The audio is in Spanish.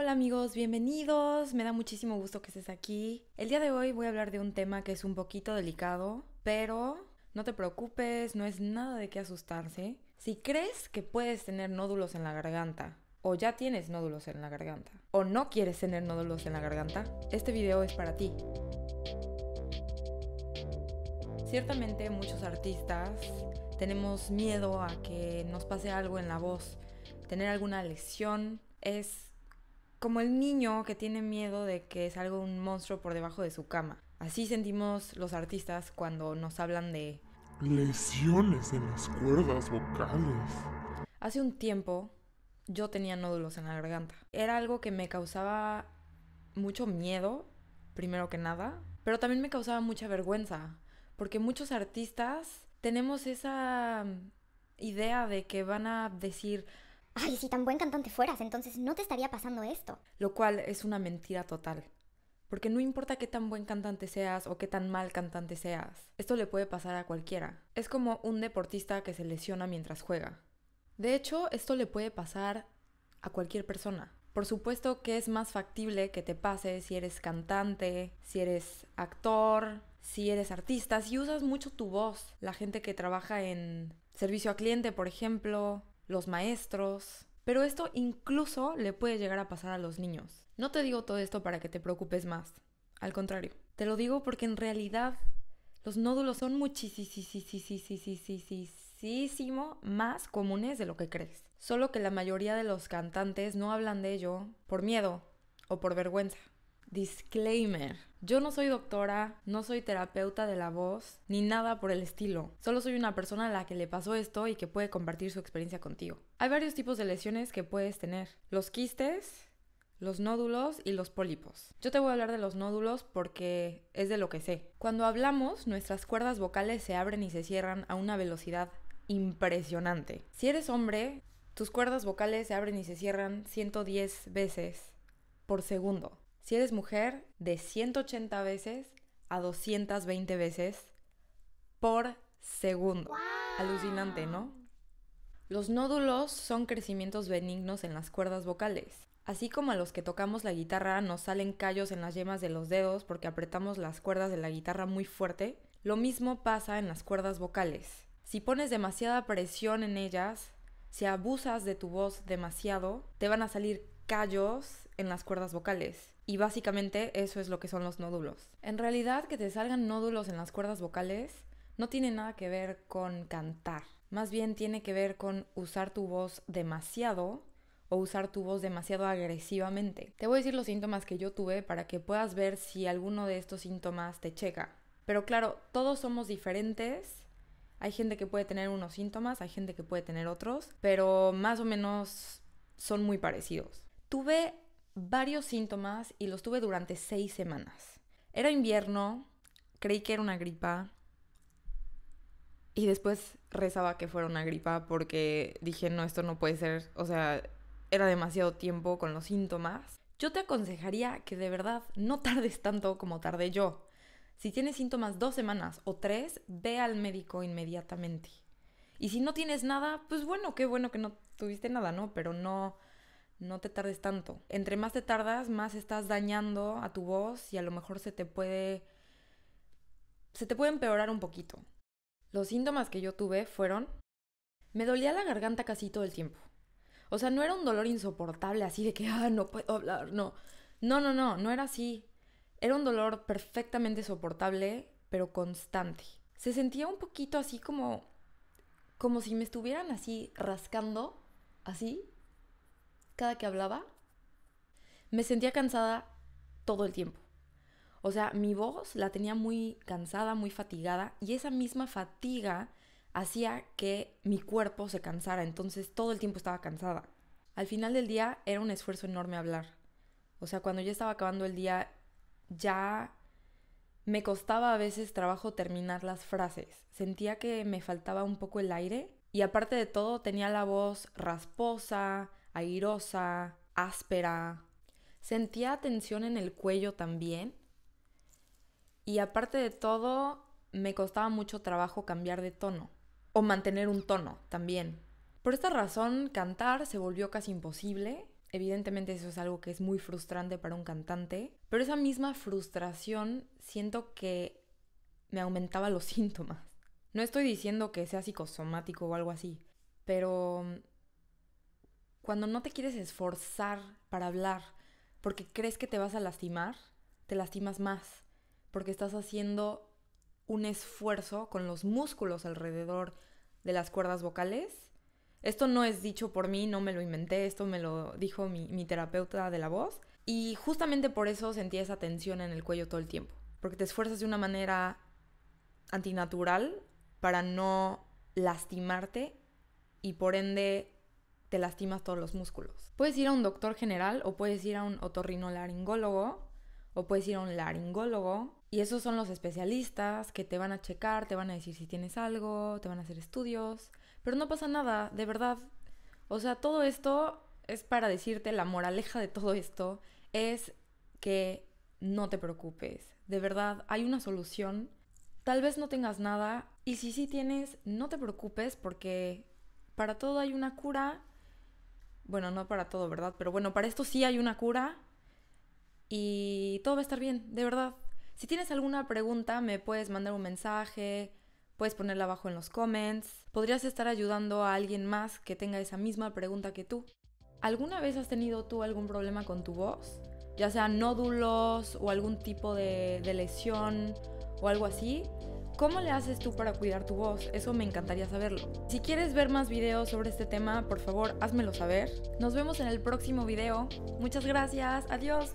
Hola amigos, bienvenidos. Me da muchísimo gusto que estés aquí. El día de hoy voy a hablar de un tema que es un poquito delicado, pero no te preocupes, no es nada de qué asustarse. Si crees que puedes tener nódulos en la garganta, o ya tienes nódulos en la garganta, o no quieres tener nódulos en la garganta, este video es para ti. Ciertamente muchos artistas tenemos miedo a que nos pase algo en la voz, tener alguna lesión es como el niño que tiene miedo de que salga un monstruo por debajo de su cama. Así sentimos los artistas cuando nos hablan de lesiones en las cuerdas vocales. Hace un tiempo yo tenía nódulos en la garganta. Era algo que me causaba mucho miedo, primero que nada, pero también me causaba mucha vergüenza, porque muchos artistas tenemos esa idea de que van a decir, ay, si tan buen cantante fueras, entonces no te estaría pasando esto. Lo cual es una mentira total. Porque no importa qué tan buen cantante seas o qué tan mal cantante seas, esto le puede pasar a cualquiera. Es como un deportista que se lesiona mientras juega. De hecho, esto le puede pasar a cualquier persona. Por supuesto que es más factible que te pase si eres cantante, si eres actor, si eres artista, si usas mucho tu voz. La gente que trabaja en servicio a cliente, por ejemplo, los maestros. Pero esto incluso le puede llegar a pasar a los niños. No te digo todo esto para que te preocupes más. Al contrario, te lo digo porque en realidad los nódulos son muchísimo más comunes de lo que crees. Solo que la mayoría de los cantantes no hablan de ello por miedo o por vergüenza. Disclaimer. Yo no soy doctora, no soy terapeuta de la voz, ni nada por el estilo. Solo soy una persona a la que le pasó esto y que puede compartir su experiencia contigo. Hay varios tipos de lesiones que puedes tener. Los quistes, los nódulos y los pólipos. Yo te voy a hablar de los nódulos porque es de lo que sé. Cuando hablamos, nuestras cuerdas vocales se abren y se cierran a una velocidad impresionante. Si eres hombre, tus cuerdas vocales se abren y se cierran 110 veces por segundo. Si eres mujer, de 180 veces a 220 veces por segundo. Alucinante, ¿no? Los nódulos son crecimientos benignos en las cuerdas vocales. Así como a los que tocamos la guitarra nos salen callos en las yemas de los dedos porque apretamos las cuerdas de la guitarra muy fuerte, lo mismo pasa en las cuerdas vocales. Si pones demasiada presión en ellas, si abusas de tu voz demasiado, te van a salir callos en las cuerdas vocales. Y básicamente eso es lo que son los nódulos. En realidad que te salgan nódulos en las cuerdas vocales no tiene nada que ver con cantar. Más bien tiene que ver con usar tu voz demasiado o usar tu voz demasiado agresivamente. Te voy a decir los síntomas que yo tuve para que puedas ver si alguno de estos síntomas te checa. Pero claro, todos somos diferentes. Hay gente que puede tener unos síntomas, hay gente que puede tener otros, pero más o menos son muy parecidos. Tuve varios síntomas y los tuve durante seis semanas. Era invierno, creí que era una gripa y después rezaba que fuera una gripa porque dije, no, esto no puede ser, o sea, era demasiado tiempo con los síntomas. Yo te aconsejaría que de verdad no tardes tanto como tardé yo. Si tienes síntomas dos semanas o tres, ve al médico inmediatamente. Y si no tienes nada, pues bueno, qué bueno que no tuviste nada, ¿no? Pero no, no te tardes tanto. Entre más te tardas, más estás dañando a tu voz y a lo mejor se te puede... se te puede empeorar un poquito. Los síntomas que yo tuve fueron... Me dolía la garganta casi todo el tiempo. O sea, no era un dolor insoportable así de que, ah, no puedo hablar, no. No, no, no, no era así. Era un dolor perfectamente soportable, pero constante. Se sentía un poquito así como... como si me estuvieran así rascando, así, cada que hablaba, me sentía cansada todo el tiempo. O sea, mi voz la tenía muy cansada, muy fatigada, y esa misma fatiga hacía que mi cuerpo se cansara, entonces todo el tiempo estaba cansada. Al final del día era un esfuerzo enorme hablar. O sea, cuando ya estaba acabando el día, ya me costaba a veces trabajo terminar las frases. Sentía que me faltaba un poco el aire y aparte de todo tenía la voz rasposa, airosa, áspera. Sentía tensión en el cuello también. Y aparte de todo, me costaba mucho trabajo cambiar de tono o mantener un tono también. Por esta razón, cantar se volvió casi imposible. Evidentemente eso es algo que es muy frustrante para un cantante, pero esa misma frustración siento que me aumentaba los síntomas. No estoy diciendo que sea psicosomático o algo así, pero cuando no te quieres esforzar para hablar porque crees que te vas a lastimar, te lastimas más, porque estás haciendo un esfuerzo con los músculos alrededor de las cuerdas vocales. Esto no es dicho por mí, no me lo inventé, esto me lo dijo mi, mi terapeuta de la voz. Y justamente por eso sentí esa tensión en el cuello todo el tiempo, porque te esfuerzas de una manera antinatural para no lastimarte y por ende te lastimas todos los músculos. Puedes ir a un doctor general o puedes ir a un otorrinolaringólogo o puedes ir a un laringólogo y esos son los especialistas que te van a checar, te van a decir si tienes algo, te van a hacer estudios, pero no pasa nada, de verdad. O sea, todo esto es para decirte la moraleja de todo esto es que no te preocupes, de verdad hay una solución. Tal vez no tengas nada y si sí tienes, no te preocupes porque para todo hay una cura bueno, no para todo, ¿verdad? Pero bueno, para esto sí hay una cura y todo va a estar bien, de verdad. Si tienes alguna pregunta, me puedes mandar un mensaje, puedes ponerla abajo en los comments. Podrías estar ayudando a alguien más que tenga esa misma pregunta que tú. ¿Alguna vez has tenido tú algún problema con tu voz? Ya sea nódulos o algún tipo de, de lesión o algo así. ¿Cómo le haces tú para cuidar tu voz? Eso me encantaría saberlo. Si quieres ver más videos sobre este tema, por favor, házmelo saber. Nos vemos en el próximo video. Muchas gracias. Adiós.